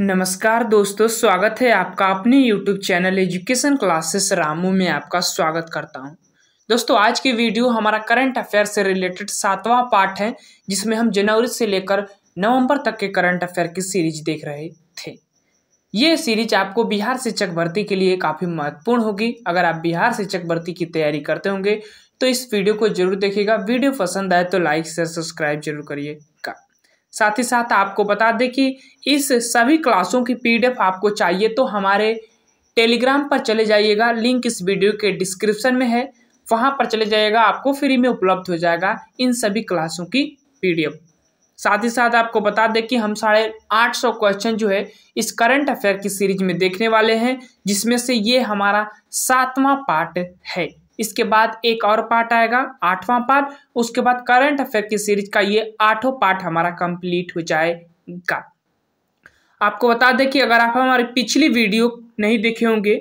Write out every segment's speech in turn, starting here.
नमस्कार दोस्तों स्वागत है आपका अपने YouTube channel education classes Ramu में आपका स्वागत करता हूं। दोस्तों आज की वीडियो हमारा करंट अफेयर से रिलेटेड सातवां पार्ट है जिसमें हम जनवरी से लेकर नवंबर तक के करंट अफेयर की सीरीज देख रहे थे ये सीरीज आपको बिहार शिक्षक भर्ती के लिए काफ़ी महत्वपूर्ण होगी अगर आप बिहार शिक्षक भर्ती की तैयारी करते होंगे तो इस वीडियो को जरूर देखिएगा वीडियो पसंद आए तो लाइक शेयर सब्सक्राइब जरूर करिए साथ ही साथ आपको बता दें कि इस सभी क्लासों की पीडीएफ आपको चाहिए तो हमारे टेलीग्राम पर चले जाइएगा लिंक इस वीडियो के डिस्क्रिप्शन में है वहाँ पर चले जाइएगा आपको फ्री में उपलब्ध हो जाएगा इन सभी क्लासों की पीडीएफ साथ ही साथ आपको बता दें कि हम साढ़े आठ सौ क्वेश्चन जो है इस करंट अफेयर की सीरीज में देखने वाले हैं जिसमें से ये हमारा सातवां पार्ट है इसके बाद एक और पार्ट आएगा आठवां पार्ट उसके बाद करंट अफेयर की सीरीज का ये आठों पार्ट हमारा कंप्लीट हो जाएगा आपको बता दें कि अगर आप हमारी पिछली वीडियो नहीं देखे होंगे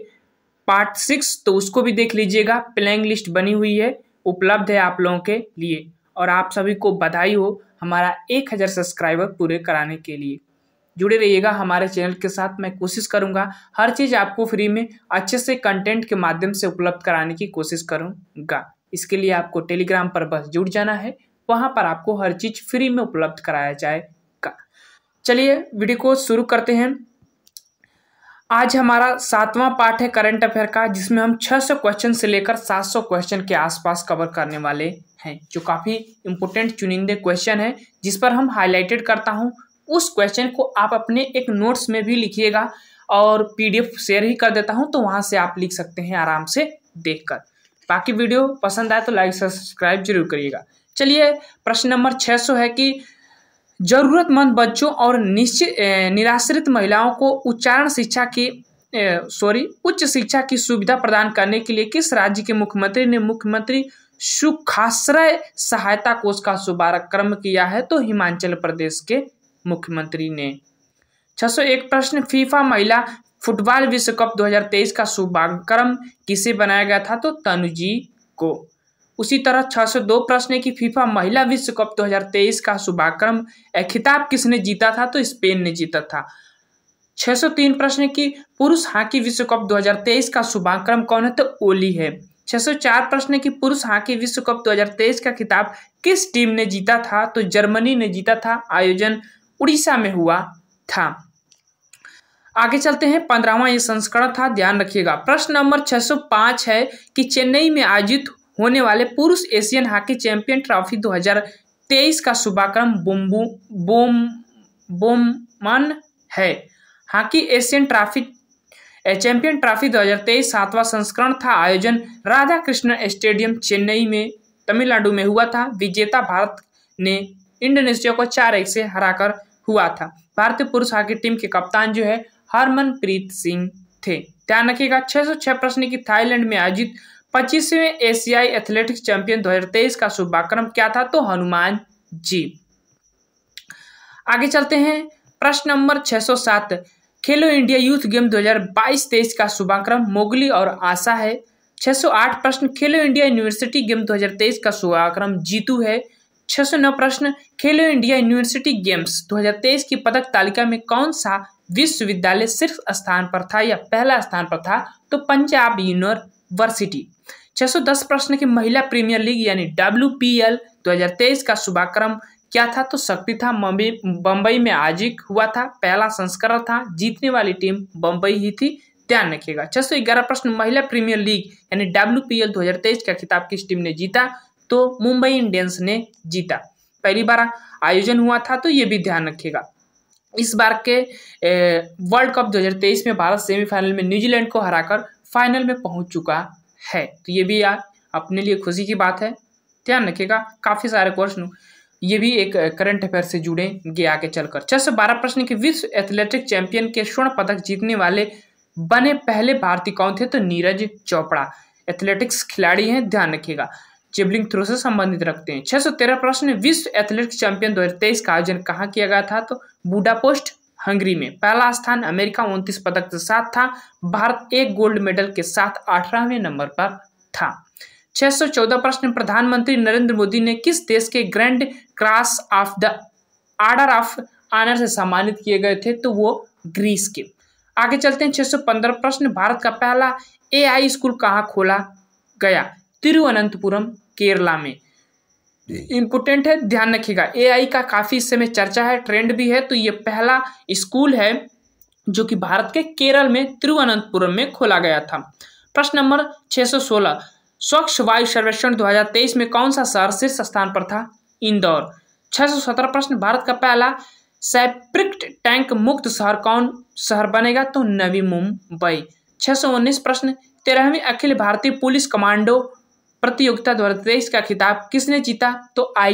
पार्ट सिक्स तो उसको भी देख लीजिएगा प्लेइंग लिस्ट बनी हुई है उपलब्ध है आप लोगों के लिए और आप सभी को बधाई हो हमारा एक हज़ार सब्सक्राइबर पूरे कराने के लिए जुड़े रहिएगा हमारे चैनल के साथ मैं कोशिश करूँगा हर चीज़ आपको फ्री में अच्छे से कंटेंट के माध्यम से उपलब्ध कराने की कोशिश करूँगा इसके लिए आपको टेलीग्राम पर बस जुड़ जाना है वहाँ पर आपको हर चीज़ फ्री में उपलब्ध कराया जाएगा चलिए वीडियो को शुरू करते हैं आज हमारा सातवां पाठ है करंट अफेयर का जिसमें हम 600 क्वेश्चन से लेकर 700 क्वेश्चन के आसपास कवर करने वाले हैं जो काफ़ी इंपोर्टेंट चुनिंदे क्वेश्चन है जिस पर हम हाईलाइटेड करता हूँ उस क्वेश्चन को आप अपने एक नोट्स में भी लिखिएगा और पीडीएफ शेयर ही कर देता हूँ तो वहाँ से आप लिख सकते हैं आराम से देखकर बाकी वीडियो पसंद आए तो लाइक सब्सक्राइब जरूर करिएगा चलिए प्रश्न नंबर 600 है कि जरूरतमंद बच्चों और निश्चित निराश्रित महिलाओं को उच्चारण शिक्षा की सॉरी उच्च शिक्षा की सुविधा प्रदान करने के लिए किस राज्य के मुख्यमंत्री ने मुख्यमंत्री सुखाश्रय सहायता कोष का शुभारंभ किया है तो हिमाचल प्रदेश के मुख्यमंत्री ने 601 प्रश्न फीफा महिला फुटबॉल विश्व कप 2023 का शुभाक्रम किसे बनाया गया था तो तनुजी को उसी तरह 602 प्रश्न है कि फीफा महिला विश्व कप 2023 का शुभाक्रम खिताब किसने जीता था तो स्पेन ने जीता था 603 प्रश्न है कि पुरुष हॉकी विश्व कप 2023 का शुभाक्रम कौन है तो ओली है 604 प्रश्न है कि पुरुष हॉकी विश्व कप 2023 का खिताब किस टीम ने जीता था तो जर्मनी ने जीता था आयोजन उड़ीसा में हुआ था आगे चलते हैं पंद्रहवा यह संस्करण था ध्यान रखिएगा प्रश्न नंबर 605 है कि चेन्नई में आयोजित होने वाले पुरुष एशियन हॉकी चैंपियन ट्रॉफी 2023 का शुभाक्रम बोम्बू बोम बोमन है hockey Asian trophy champion trophy 2023 सातवां संस्करण था आयोजन राधा कृष्ण स्टेडियम चेन्नई में तमिलनाडु में हुआ था विजेता भारत ने इंडोनेशिया को चार एक से हराकर हुआ था भारतीय पुरुष हॉकी टीम के कप्तान जो है हरमनप्रीत सिंह थे ध्यान रखिएगा छह सौ छह प्रश्न की थाईलैंड में आयोजित पच्चीसवें एशियाई एथलेटिक्स चैंपियन 2023 का शुभाक्रम क्या था तो हनुमान जी आगे चलते हैं प्रश्न नंबर 607 खेलो इंडिया यूथ गेम 2022-23 का शुभाक्रम मोगली और आशा है 608 प्रश्न खेलो इंडिया यूनिवर्सिटी गेम 2023 का शुभाक्रम जीतू है छह सौ नौ प्रश्न खेलो इंडिया यूनिवर्सिटी गेम्स 2023 की पदक तालिका में कौन सा विश्वविद्यालय सिर्फ स्थान पर था या पहला स्थान पर था तो पंजाब यूनिवर्सिटी 610 प्रश्न की महिला प्रीमियर लीग यानी डब्ल्यू 2023 का शुभाक्रम क्या था तो शक्ति था बम्बई में आजिक हुआ था पहला संस्करण था जीतने वाली टीम बम्बई ही थी ध्यान रखिएगा ग्यारह प्रश्न महिला प्रीमियर लीग यानी डब्ल्यू 2023 का खिताब किस टीम ने जीता तो मुंबई इंडियंस ने जीता पहली बार आयोजन हुआ था तो ये भी ध्यान रखिएगा इस बार के वर्ल्ड कप 2023 में भारत सेमीफाइनल में न्यूजीलैंड को हराकर फाइनल में पहुंच चुका है तो ये भी यार अपने लिए खुशी की बात है ध्यान रखिएगा काफ़ी सारे क्वेश्चन ये भी एक करंट अफेयर से जुड़े गे आगे चलकर छह सौ बारह प्रश्न के विश्व एथलेटिक चैंपियन के स्वर्ण पदक जीतने वाले बने पहले भारतीय कौन थे तो नीरज चोपड़ा एथलेटिक्स खिलाड़ी हैं ध्यान रखिएगा जेबलिंग थ्रो से संबंधित रखते हैं छह सौ तेरह प्रश्न विश्व एथलेटिक्स चैंपियन तेईस का आयोजन कहाँ किया गया था तो बूडापोस्ट हंगरी में पहला स्थान अमेरिका उनतीस पदक के साथ था भारत एक गोल्ड मेडल के साथ अठारहवें नंबर पर था 614 प्रश्न प्रधानमंत्री नरेंद्र मोदी ने किस देश के grand cross of the order of honour से सम्मानित किए गए थे तो वो ग्रीस के आगे चलते हैं 615 प्रश्न भारत का पहला एआई स्कूल कहाँ खोला गया तिरुवनंतपुरम केरला में इम्पोर्टेंट है ध्यान रखिएगा एआई का काफ़ी इस समय चर्चा है ट्रेंड भी है तो ये पहला स्कूल है जो कि भारत के केरल में तिरुवनंतपुरम में खोला गया था प्रश्न नंबर 616 स्वच्छ वायु सर्वेक्षण 2023 में कौन सा शहर शीर्ष स्थान पर था इंदौर 617 प्रश्न भारत का पहला सैप्रिक्ट टैंक मुक्त शहर कौन शहर बनेगा तो नवी मुंबई छः प्रश्न तेरहवीं अखिल भारतीय पुलिस कमांडो प्रतियोगिता दो का खिताब किसने जीता तो आई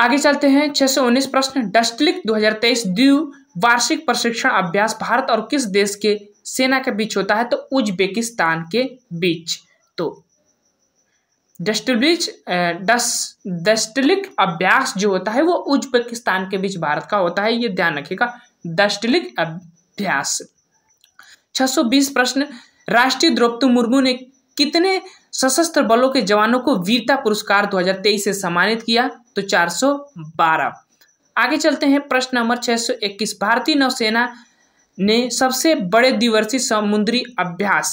आगे चलते हैं 619 प्रश्न डस्टलिक 2023 वार्षिक प्रशिक्षण अभ्यास भारत और किस देश के सेना के बीच होता है तो उज्बेकिस्तान के बीच तो डस्टलिक डस डस्टलिक अभ्यास जो होता है वो उज्बेकिस्तान के बीच भारत का होता है ये ध्यान रखिएगा डस्टलिक अभ्यास 620 प्रश्न राष्ट्रीय द्रौपदी मुर्मू ने कितने सशस्त्र बलों के जवानों को वीरता पुरस्कार 2023 से सम्मानित किया तो 412 आगे चलते हैं प्रश्न नंबर 621 भारतीय नौसेना ने सबसे बड़े द्विवर्षीय समुद्री अभ्यास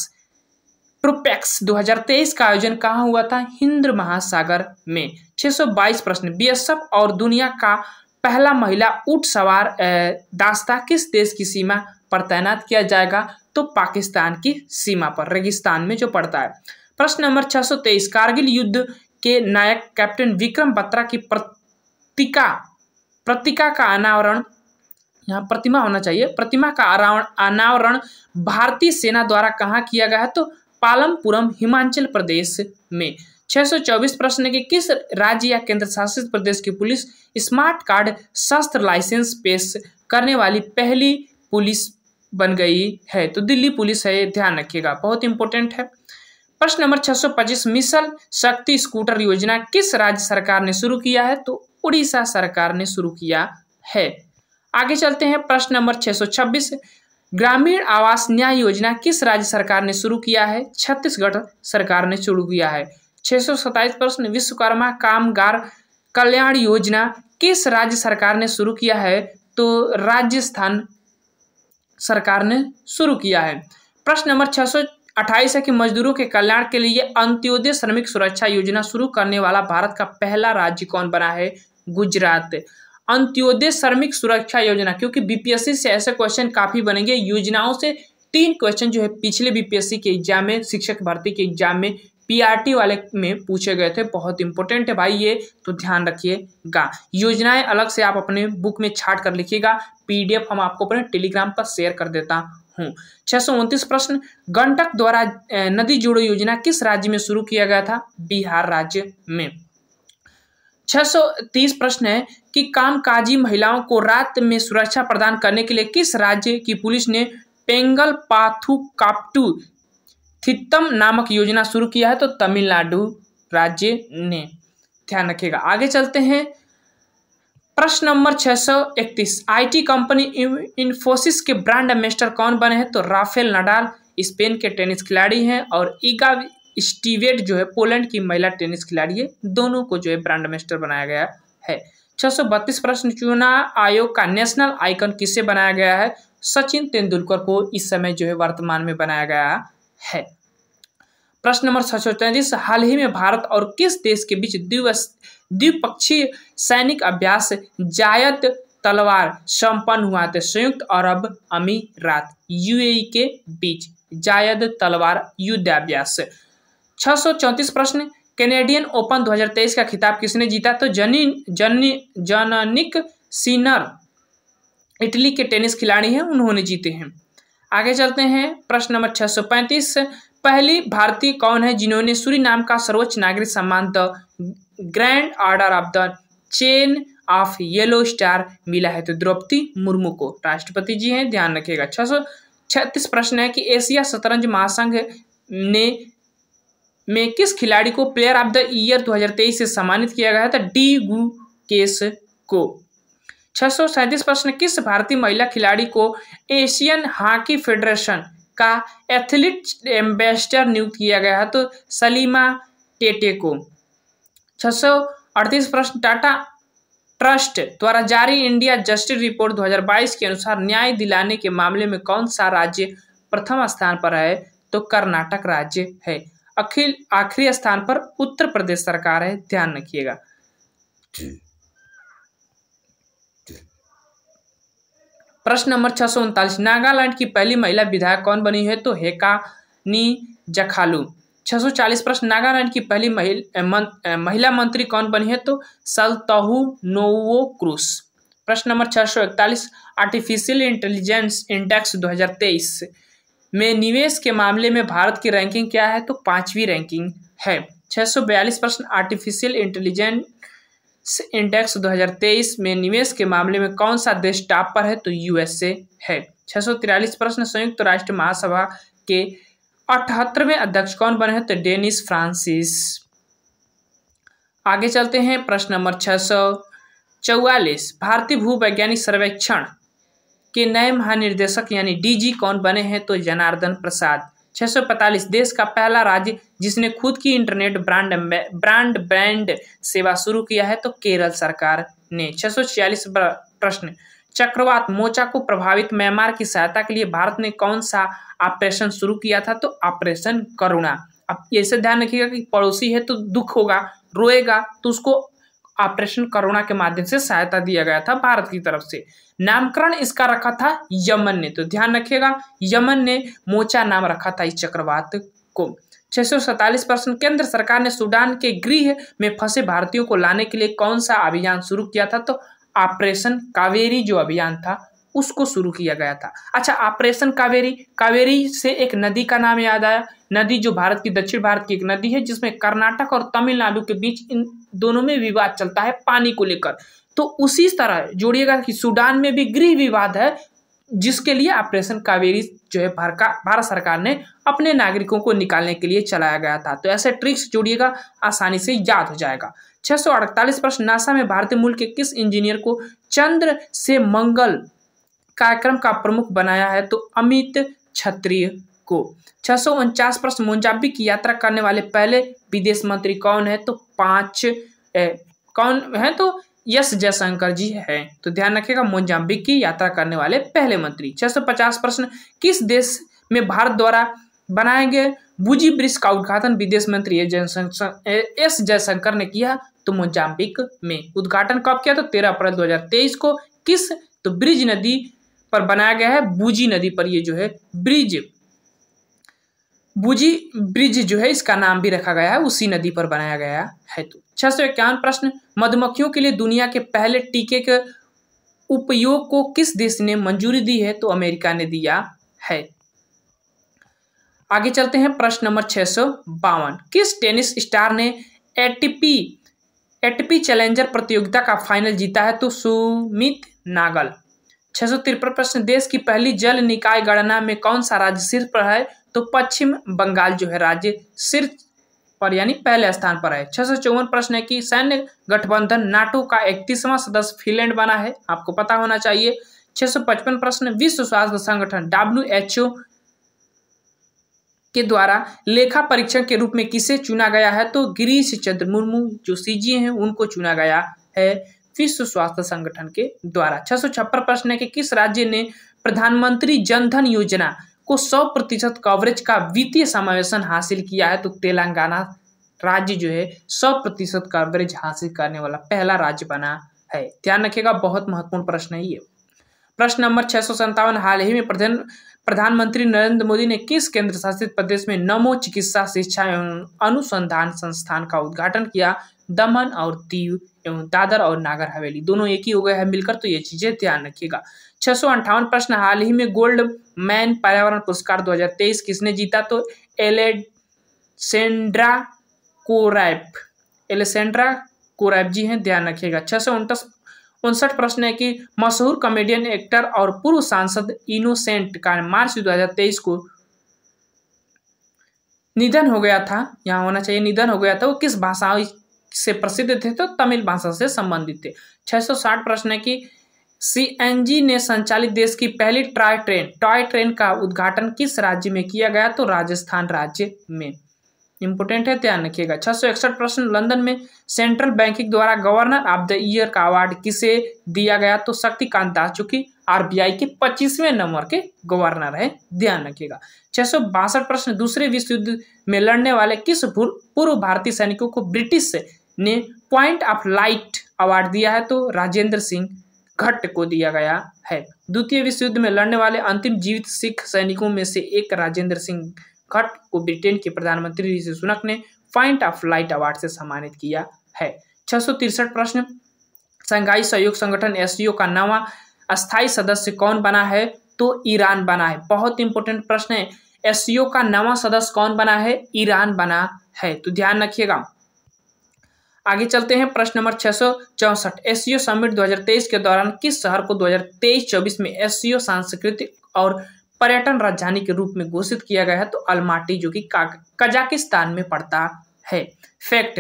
प्रोपेक्स 2023 का आयोजन कहाँ हुआ था हिंद महासागर में 622 प्रश्न बीएसएफ और दुनिया का पहला महिला ऊट सवार दास्ता किस देश की सीमा पर तैनात किया जाएगा तो पाकिस्तान की सीमा पर रेगिस्तान में जो पड़ता है प्रश्न नंबर 623 कारगिल युद्ध के नायक कैप्टन विक्रम बत्रा की प्रतिका प्रतिका का अनावरण यहाँ प्रतिमा होना चाहिए प्रतिमा का अनावरण भारतीय सेना द्वारा कहाँ किया गया है तो पालमपुरम हिमाचल प्रदेश में 624 प्रश्न के किस राज्य या केंद्र शासित प्रदेश की पुलिस स्मार्ट कार्ड शस्त्र लाइसेंस पेश करने वाली पहली पुलिस बन गई है तो दिल्ली पुलिस है ध्यान रखिएगा बहुत इंपॉर्टेंट है प्रश्न नंबर छह मिशन शक्ति स्कूटर योजना किस राज्य सरकार ने शुरू किया है तो उड़ीसा सरकार ने शुरू किया है आगे चलते हैं प्रश्न नंबर 626 ग्रामीण आवास न्याय योजना किस राज्य सरकार ने शुरू किया है छत्तीसगढ़ सरकार ने शुरू किया है छः प्रश्न विश्वकर्मा कामगार कल्याण योजना किस राज्य सरकार ने शुरू किया है तो राजस्थान सरकार ने शुरू किया है प्रश्न नंबर छः अट्ठाईस है कि मजदूरों के कल्याण के लिए अंत्योदय श्रमिक सुरक्षा योजना शुरू करने वाला भारत का पहला राज्य कौन बना है गुजरात अंत्योदय श्रमिक सुरक्षा योजना क्योंकि बीपीएससी से ऐसे क्वेश्चन काफी बनेंगे योजनाओं से तीन क्वेश्चन जो है पिछले बीपीएससी के एग्जाम में शिक्षक भर्ती के एग्जाम में पीआरटी वाले में पूछे गए थे बहुत इंपॉर्टेंट है भाई ये तो ध्यान रखिएगा योजनाएं अलग से आप अपने बुक में छाट कर लिखिएगा पीडीएफ हम आपको अपने टेलीग्राम पर शेयर कर देता हूँ छः प्रश्न गंटक द्वारा नदी जोड़ो योजना किस राज्य में शुरू किया गया था बिहार राज्य में तीस प्रश्न है कि कामकाजी महिलाओं को रात में सुरक्षा प्रदान करने के लिए किस राज्य की पुलिस ने पेंगल पाथु काप्टू थित्तम नामक योजना शुरू किया है तो तमिलनाडु राज्य ने ध्यान रखिएगा आगे चलते हैं प्रश्न नंबर छह सौ इकतीस आई कंपनी इन्फोसिस के ब्रांड एम्बेसडर कौन बने हैं तो राफेल नडाल स्पेन के टेनिस खिलाड़ी हैं और ईगा स्टीवेट जो है पोलैंड की महिला टेनिस खिलाड़ी है दोनों को जो है ब्रांड एम्बेसडर बनाया गया है बत्तीस प्रश्न चुनाव आयोग का नेशनल आइकन किसे बनाया गया है सचिन तेंदुलकर को इस समय जो है वर्तमान में बनाया गया है प्रश्न नंबर छह सौ तैंतीस हाल ही में भारत और किस देश के बीच द्विपक्षीय सैनिक अभ्यास जायत तलवार संपन्न हुआ था संयुक्त अरब अमीरात यूएई के बीच जायद तलवार युद्धाभ्यास छह सौ चौंतीस प्रश्न कैनेडियन ओपन 2023 का खिताब किसने जीता तो जनी जनी जननिक सीनर इटली के टेनिस खिलाड़ी हैं उन्होंने जीते हैं आगे चलते हैं प्रश्न नंबर 635 पहली भारतीय कौन है जिन्होंने नाम का सर्वोच्च नागरिक सम्मान the grand order of the chain of yellow star मिला है तो द्रौपदी मुर्मू को राष्ट्रपति जी हैं ध्यान रखिएगा छह सौ छत्तीस प्रश्न है कि एशिया शतरंज महासंघ ने में किस खिलाड़ी को प्लेयर ऑफ द ईयर 2023 से सम्मानित किया गया था तो डी गु केस को छह प्रश्न किस भारतीय महिला खिलाड़ी को एशियन हॉकी फेडरेशन का एथलीट एम्बेसडर नियुक्त किया गया है तो सलीमा टेटे को छः प्रश्न टाटा ट्रस्ट द्वारा जारी इंडिया जस्टिस रिपोर्ट 2022 के अनुसार न्याय दिलाने के मामले में कौन सा राज्य प्रथम स्थान पर है तो कर्नाटक राज्य है अखिल आखिरी स्थान पर उत्तर प्रदेश सरकार है ध्यान रखिएगा प्रश्न नंबर छह सौ उनतालीस नागालैंड की पहली महिला विधायक कौन बनी है तो हेका नी जखालू चालीस प्रश्न नागालैंड की पहली महिल, मं, महिला मंत्री कौन बनी है तो सलतहु नोवो क्रूस प्रश्न नंबर छह सौ इकतालीस आर्टिफिशियल इंटेलिजेंस इंडेक्स 2023 में निवेश के मामले में भारत की रैंकिंग क्या है तो पांचवी रैंकिंग है छह सौ बयालीस प्रश्न आर्टिफिशियल इंटेलिजेंट इंडेक्स 2023 में निवेश के मामले में कौन सा देश टॉप पर है तो यूएसए है छह प्रश्न संयुक्त राष्ट्र महासभा के अठहत्तरवें अध्यक्ष कौन बने हैं तो डेनिस फ्रांसिस आगे चलते हैं प्रश्न नंबर छह सौ चौवालीस भारतीय भूवैज्ञानिक सर्वेक्षण के नए महानिर्देशक यानी डीजी कौन बने हैं तो जनार्दन प्रसाद 645 देश का पहला राज्य जिसने खुद की इंटरनेट ब्रांड ब्रांड ब्रांड सेवा शुरू किया है तो केरल सरकार ने छः प्रश्न चक्रवात मोचा को प्रभावित म्यांमार की सहायता के लिए भारत ने कौन सा ऑपरेशन शुरू किया था तो ऑपरेशन करुणा अब ऐसे ध्यान रखिएगा कि पड़ोसी है तो दुख होगा रोएगा तो उसको ऑपरेशन करोना के माध्यम से सहायता दिया गया था भारत की तरफ से नामकरण इसका रखा था यमन ने तो ध्यान रखिएगा यमन ने मोचा नाम रखा था इस चक्रवात को छह परसेंट केंद्र सरकार ने सूडान के गृह में फंसे भारतीयों को लाने के लिए कौन सा अभियान शुरू किया था तो ऑपरेशन कावेरी जो अभियान था उसको शुरू किया गया था अच्छा ऑपरेशन कावेरी कावेरी से एक नदी का नाम याद आया नदी जो भारत की दक्षिण भारत की एक नदी है जिसमें कर्नाटक और तमिलनाडु के बीच इन दोनों में विवाद चलता है पानी को लेकर तो उसी तरह जोड़िएगा कि सूडान में भी गृह विवाद है जिसके लिए ऑपरेशन कावेरी जो है भारत सरकार ने अपने नागरिकों को निकालने के लिए चलाया गया था तो ऐसे ट्रिक्स जोड़िएगा आसानी से याद हो जाएगा 648 प्रश्न नासा में भारतीय मूल के किस इंजीनियर को चंद्र से मंगल कार्यक्रम का प्रमुख बनाया है तो अमित छत्री को छह सौ उनचास प्रश्न मोजाबी की यात्रा करने वाले पहले विदेश मंत्री कौन है तो पांच ए, कौन है तो यस जयशंकर जी है तो ध्यान रखिएगा मोजाम्बिक की यात्रा करने वाले पहले मंत्री पचास प्रश्न किस देश में भारत द्वारा बनाए गए बुजी ब्रिज का उद्घाटन विदेश मंत्री एस जयशंकर ने किया तो मोजाम्बिक में उद्घाटन कब किया तो 13 अप्रैल 2023 को किस तो ब्रिज नदी पर बनाया गया है बूजी नदी पर ये जो है ब्रिज बुजी ब्रिज जो है इसका नाम भी रखा गया है उसी नदी पर बनाया गया है तो छह सौ इक्यावन प्रश्न मधुमक्खियों के लिए दुनिया के पहले टीके के उपयोग को किस देश ने मंजूरी दी है तो अमेरिका ने दिया है आगे चलते हैं प्रश्न नंबर छह सौ बावन किस टेनिस स्टार ने एटीपी एटीपी चैलेंजर प्रतियोगिता का फाइनल जीता है तो सुमित नागल छह सौ तिरपन प्रश्न देश की पहली जल निकाय गणना में कौन सा राज्य शीर्ष पर है तो पश्चिम बंगाल जो है राज्य शीर्ष पर यानी पहले स्थान पर है छह सौ चौवन प्रश्न है कि सैन्य गठबंधन नाटो का इकतीसवां सदस्य फिनलैंड बना है आपको पता होना चाहिए छह सौ पचपन प्रश्न विश्व स्वास्थ्य संगठन डब्ल्यू एच ओ के द्वारा लेखा परीक्षण के रूप में किसे चुना गया है तो गिरीश चंद्र मुर्मू जो सीजी हैं उनको चुना गया है विश्व स्वास्थ्य संगठन के द्वारा छह प्रश्न है कि किस राज्य ने प्रधानमंत्री जनधन योजना को 100 प्रतिशत कवरेज का वित्तीय समावेशन हासिल किया है तो तेलंगाना राज्य जो है 100 प्रतिशत कवरेज हासिल करने वाला पहला राज्य बना है ध्यान रखिएगा बहुत महत्वपूर्ण प्रश्न है ये प्रश्न नंबर छह हाल ही में प्रधान प्रधानमंत्री नरेंद्र मोदी ने किस केंद्र शासित प्रदेश में नमो चिकित्सा शिक्षा एवं अनुसंधान संस्थान का उद्घाटन किया दमन और दीव एवं दादर और नागर हवेली दोनों एक ही हो गए हैं मिलकर तो ये चीज़ें ध्यान रखिएगा छह प्रश्न हाल ही में गोल्ड मैन पर्यावरण पुरस्कार 2023 किसने जीता तो एलेसेंड्रा कोरैप एलेसेंड्रा कोरैप जी हैं ध्यान रखिएगा छह उनसठ प्रश्न है कि मशहूर कॉमेडियन एक्टर और पूर्व सांसद इनोसेंट का मार्च 2023 को निधन हो गया था यहाँ होना चाहिए निधन हो गया था वो किस भाषा से प्रसिद्ध थे तो तमिल भाषा से संबंधित थे 660 प्रश्न है कि सीएनजी ने संचालित देश की पहली ट्राय ट्रेन टॉय ट्रेन का उद्घाटन किस राज्य में किया गया तो राजस्थान राज्य में इंपोर्टेंट है ध्यान रखिएगा छह प्रश्न लंदन में सेंट्रल बैंक द्वारा गवर्नर ऑफ द ईयर का अवार्ड किसे दिया गया तो शक्तिकांत दास जो कि आरबीआई के 25वें नंबर के गवर्नर है ध्यान रखिएगा छह प्रश्न दूसरे विश्व युद्ध में लड़ने वाले किस पूर्व भारतीय सैनिकों को ब्रिटिश से ने पॉइंट ऑफ लाइट अवार्ड दिया है तो राजेंद्र सिंह घट्ट को दिया गया है द्वितीय विश्व युद्ध में लड़ने वाले अंतिम जीवित सिख सैनिकों में से एक राजेंद्र सिंह घट्ट को ब्रिटेन के प्रधानमंत्री ऋषि सुनक ने पॉइंट ऑफ लाइट अवार्ड से सम्मानित किया है छह प्रश्न संघाई सहयोग संगठन एस का नवा अस्थायी सदस्य कौन बना है तो ईरान बना है बहुत इंपॉर्टेंट प्रश्न है एस का नवा सदस्य कौन बना है ईरान बना है तो ध्यान रखिएगा आगे चलते हैं प्रश्न नंबर छह सौ चौसठ ओ समिट दो हजार तेईस के दौरान किस शहर को दो हजार तेईस चौबीस में ओ सांस्कृतिक और पर्यटन राजधानी के रूप में घोषित किया गया है तो अलमाटी जो कि कजाकिस्तान में पड़ता है फैक्ट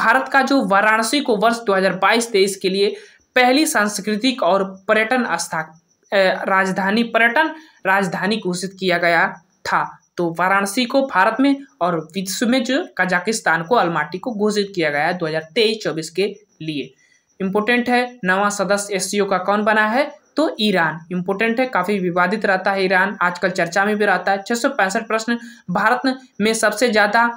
भारत का जो वाराणसी को वर्ष 2022-23 के लिए पहली सांस्कृतिक और पर्यटन स्थान राजधानी पर्यटन राजधानी घोषित किया गया था तो वाराणसी को भारत में और विश्व में जो कजाकिस्तान को अलमाटी को घोषित किया गया है 2023-24 के लिए इम्पोर्टेंट है नवा सदस्य एस का कौन बना है तो ईरान इम्पोर्टेंट है काफ़ी विवादित रहता है ईरान आजकल चर्चा में भी रहता है छः प्रश्न भारत में सबसे ज़्यादा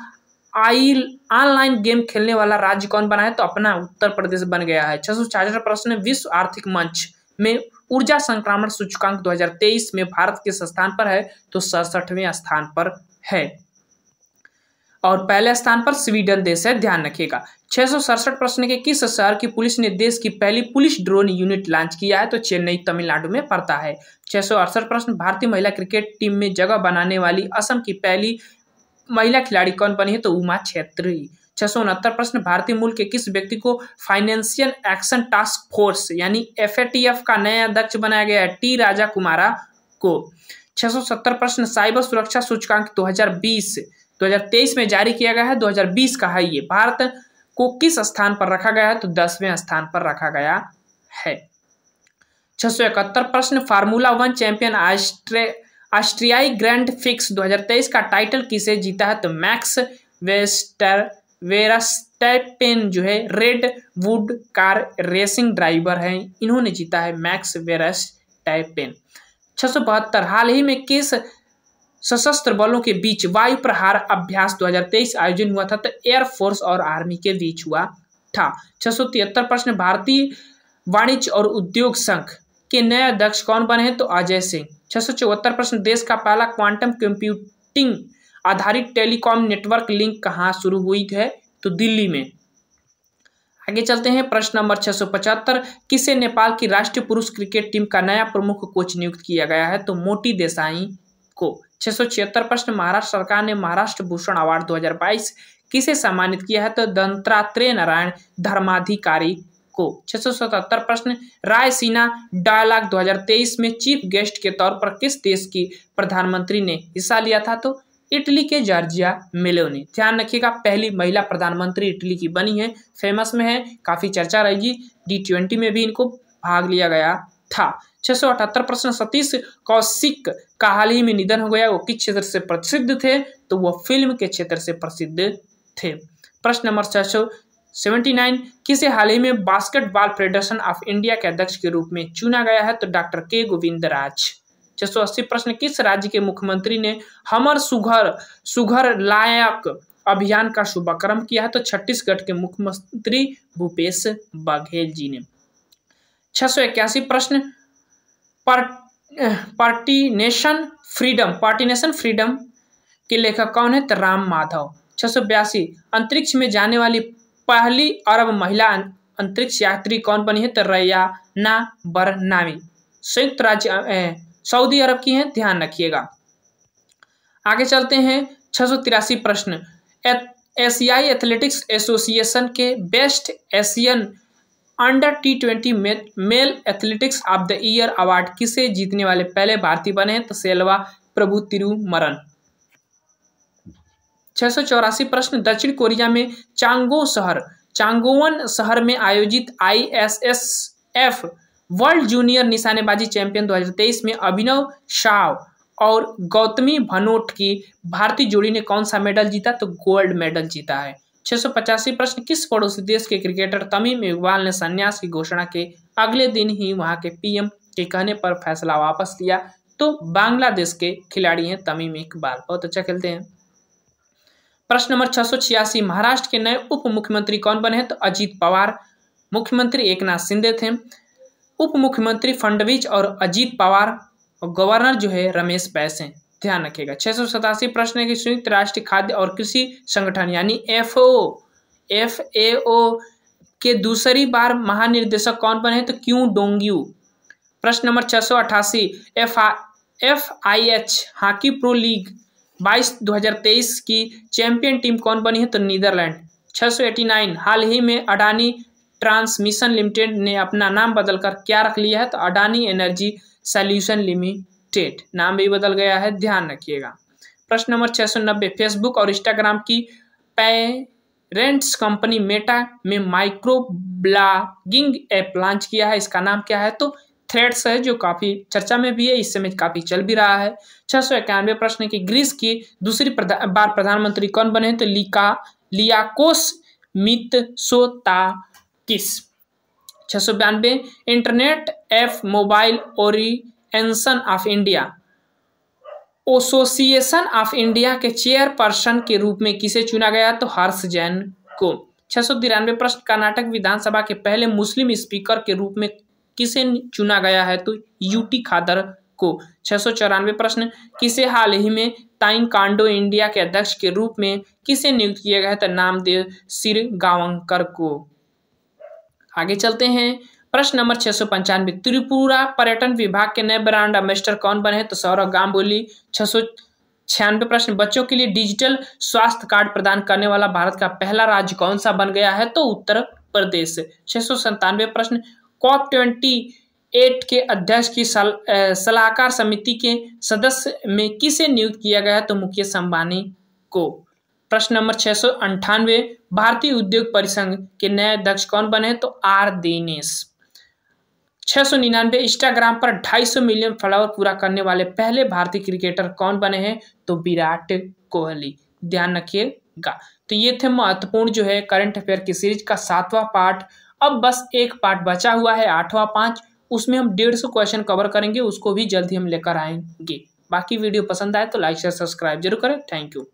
आई ऑनलाइन गेम खेलने वाला राज्य कौन बना है तो अपना उत्तर प्रदेश बन गया है छः प्रश्न विश्व आर्थिक मंच में ऊर्जा संक्रमण सूचकांक 2023 में भारत किस स्थान पर है तो सड़सठवें स्थान पर है और पहले स्थान पर स्वीडन देश है ध्यान रखिएगा छह प्रश्न के किस शहर की पुलिस ने देश की पहली पुलिस ड्रोन यूनिट लॉन्च किया है तो चेन्नई तमिलनाडु में पड़ता है छह प्रश्न भारतीय महिला क्रिकेट टीम में जगह बनाने वाली असम की पहली महिला खिलाड़ी कौन बनी है तो उमा छेत्री छह प्रश्न भारतीय मूल के किस व्यक्ति को फाइनेंशियल एक्शन टास्क फोर्स यानी एफ का नया अध्यक्ष बनाया गया है टी राजा कुमारा को 670 प्रश्न साइबर सुरक्षा सूचकांक 2020 2023 में जारी किया गया है 2020 का है ये भारत को किस स्थान पर रखा गया है तो दसवें स्थान पर रखा गया है छह प्रश्न फार्मूला वन चैंपियन आस्ट्रे ऑस्ट्रियाई ग्रैंड फिक्स 2023 का टाइटल किसे जीता है तो मैक्स वेस्टर वेरास्टैपेन जो है Red wood car racing driver हैं इन्होंने जीता है मैक्स वेरास्टैपेन छः सौ बहत्तर हाल ही में किस सशस्त्र बलों के बीच वायु प्रहार अभ्यास 2023 आयोजन हुआ था तो एयरफोर्स और आर्मी के बीच हुआ था छह प्रश्न भारतीय वाणिज्य और उद्योग संघ के नए अध्यक्ष कौन बने हैं तो अजय सिंह छह प्रश्न देश का पहला क्वांटम कंप्यूटिंग आधारित टेलीकॉम नेटवर्क लिंक कहाँ शुरू हुई है तो दिल्ली में आगे चलते हैं प्रश्न नंबर सौ पचहत्तर किसे नेपाल की राष्ट्रीय पुरुष क्रिकेट टीम का नया प्रमुख कोच नियुक्त किया गया है तो मोटी देसाई को छह प्रश्न महाराष्ट्र सरकार ने महाराष्ट्र भूषण अवार्ड 2022 किसे सम्मानित किया है तो दंत्रात्रेय नारायण धर्माधिकारी को सौ सतहत्तर प्रश्न रायसीना डायलॉग तेईस में चीफ गेस्ट के तौर पर किस देश की प्रधानमंत्री ने हिस्सा लिया था तो इटली के जॉर्जिया मेलोनी ध्यान रखिएगा पहली महिला प्रधानमंत्री इटली की बनी है फेमस में है काफ़ी चर्चा रहेगी डी ट्वेंटी में भी इनको भाग लिया गया था छह सौ अठहत्तर प्रश्न सतीश कौशिक का हाल ही में निधन हो गया वो किस क्षेत्र से प्रसिद्ध थे तो वह फिल्म के क्षेत्र से प्रसिद्ध थे प्रश्न नंबर छह सौ सेवेंटी नाइन किसे हाल ही में बास्केटबॉल फेडरेशन ऑफ इंडिया के अध्यक्ष के रूप में चुना गया है तो डॉक्टर के गोविंद राज 680 प्रश्न किस राज्य के मुख्यमंत्री ने हमर सुघर सुघर लायक अभियान का शुभारंभ किया है तो छत्तीसगढ़ के मुख्यमंत्री भूपेश बघेल जी ने छह प्रश्न party nation freedom party nation freedom के लेखक कौन है तो राम माधव छह अंतरिक्ष में जाने वाली पहली अरब महिला अं-, अंतरिक्ष यात्री कौन बनी है तो रैया रैयाना बरनामी संयुक्त राज्य सऊदी अरब की हैं ध्यान रखिएगा आगे चलते हैं छः प्रश्न एशियाई एथलेटिक्स एसोसिएशन के best Asian under T twenty male athletics of the year award किसे जीतने वाले पहले भारतीय बने तो सेलवा प्रभु तिरुमरन छह प्रश्न दक्षिण कोरिया में चांगो शहर चांगोवन शहर में आयोजित आईएसएसएफ वर्ल्ड जूनियर निशानेबाजी चैंपियन 2023 में अभिनव शाव और गौतमी भनोट की भारतीय जोड़ी ने कौन सा मेडल जीता तो गोल्ड मेडल जीता है छह प्रश्न किस पड़ोसी देश के क्रिकेटर तमीम इकबाल ने संन्यास की घोषणा के अगले दिन ही वहां के पीएम के कहने पर फैसला वापस लिया तो बांग्लादेश के खिलाड़ी हैं तमीम इकबाल बहुत अच्छा खेलते हैं प्रश्न नंबर छह महाराष्ट्र के नए उप मुख्यमंत्री कौन बने हैं तो अजीत पवार मुख्यमंत्री एक नाथ सिंधे थे उप मुख्यमंत्री फंडवीज और अजीत पवार और गवर्नर जो है रमेश बैस हैं ध्यान रखिएगा छः सौ सतासी प्रश्न है कि संयुक्त राष्ट्र खाद्य और कृषि संगठन यानी एफ ओ एफ ए ओ के दूसरी बार महानिर्देशक कौन बने हैं तो क्यों डोंगयू प्रश्न नंबर छः सौ अठासी F F I H hockey pro league बाईस दो हजार तेईस की चैंपियन टीम कौन बनी है तो नीदरलैंड छः सौ एटी नाइन हाल ही में अडानी ट्रांसमिशन लिमिटेड ने अपना नाम बदलकर क्या रख लिया है तो अडानी एनर्जी सॉल्यूशन लिमिटेड नाम भी बदल गया है ध्यान रखिएगा प्रश्न नंबर छः सौ नब्बे फेसबुक और इंस्टाग्राम की पेरेंट्स कंपनी मेटा में माइक्रो ब्लॉगिंग ऐप लॉन्च किया है इसका नाम क्या है तो थ्रेड्स है जो काफ़ी चर्चा में भी है इस समय काफ़ी चल भी रहा है छह सौ इक्यानवे प्रश्न की ग्रीस की दूसरी प्रधा, बार प्रधानमंत्री कौन बने हैं तो लिका लियाकोस मित सोता किस छः सौ बयानबे इंटरनेट एफ मोबाइल ओरिएंसन of India association of India के चेयरपर्सन के रूप में किसे चुना गया तो हर्ष जैन को छः सौ तिरानवे प्रश्न कर्नाटक विधानसभा के पहले मुस्लिम स्पीकर के रूप में किसे चुना गया है तो यूटी खादर को छः सौ चौरानवे प्रश्न किसे हाल ही में ताइन कांडो इंडिया के अध्यक्ष के रूप में किसे नियुक्त किया गया था तो नामदेव सिर गावंकर को आगे चलते हैं प्रश्न नंबर छह सौ पंचानवे त्रिपुरा पर्यटन विभाग के नए ब्रांड एम्बेसडर कौन बने तो सौरभ गांगुली छह छियानवे प्रश्न बच्चों के लिए डिजिटल स्वास्थ्य कार्ड प्रदान करने वाला भारत का पहला राज्य कौन सा बन गया है तो उत्तर प्रदेश छह सौ संतानवे प्रश्न कॉप ट्वेंटी एट के अध्यक्ष की सलाहकार समिति के सदस्य में किसे नियुक्त किया गया है तो मुकेश अंबानी को प्रश्न नंबर छह सौ अंठानवे भारतीय उद्योग परिसंघ के नए अध्यक्ष कौन बने तो आर दिनेश छह सौ निन्यानवे इंस्टाग्राम पर ढाई सौ मिलियन फॉलोअर पूरा करने वाले पहले भारतीय क्रिकेटर कौन बने हैं तो विराट कोहली ध्यान रखिएगा तो ये थे महत्वपूर्ण जो है करंट अफेयर की सीरीज का सातवां पार्ट अब बस एक पार्ट बचा हुआ है आठवां पाँच उसमें हम डेढ़ सौ क्वेश्चन कवर करेंगे उसको भी जल्दी हम लेकर आएंगे बाकी वीडियो पसंद आए तो लाइक शेयर सब्सक्राइब जरूर करें थैंक यू